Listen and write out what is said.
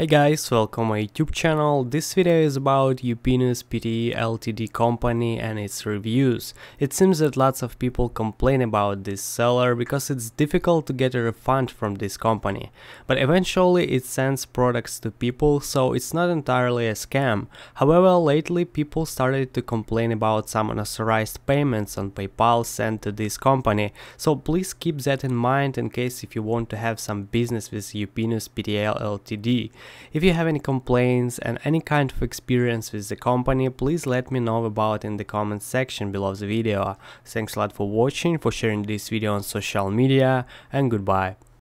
Hey guys, welcome my YouTube channel. This video is about Upinus PTE Ltd company and its reviews. It seems that lots of people complain about this seller because it's difficult to get a refund from this company. But eventually it sends products to people, so it's not entirely a scam. However, lately people started to complain about some unauthorized payments on PayPal sent to this company. So please keep that in mind in case if you want to have some business with Upinus PTE Ltd. If you have any complaints and any kind of experience with the company, please let me know about in the comments section below the video. Thanks a lot for watching, for sharing this video on social media and goodbye.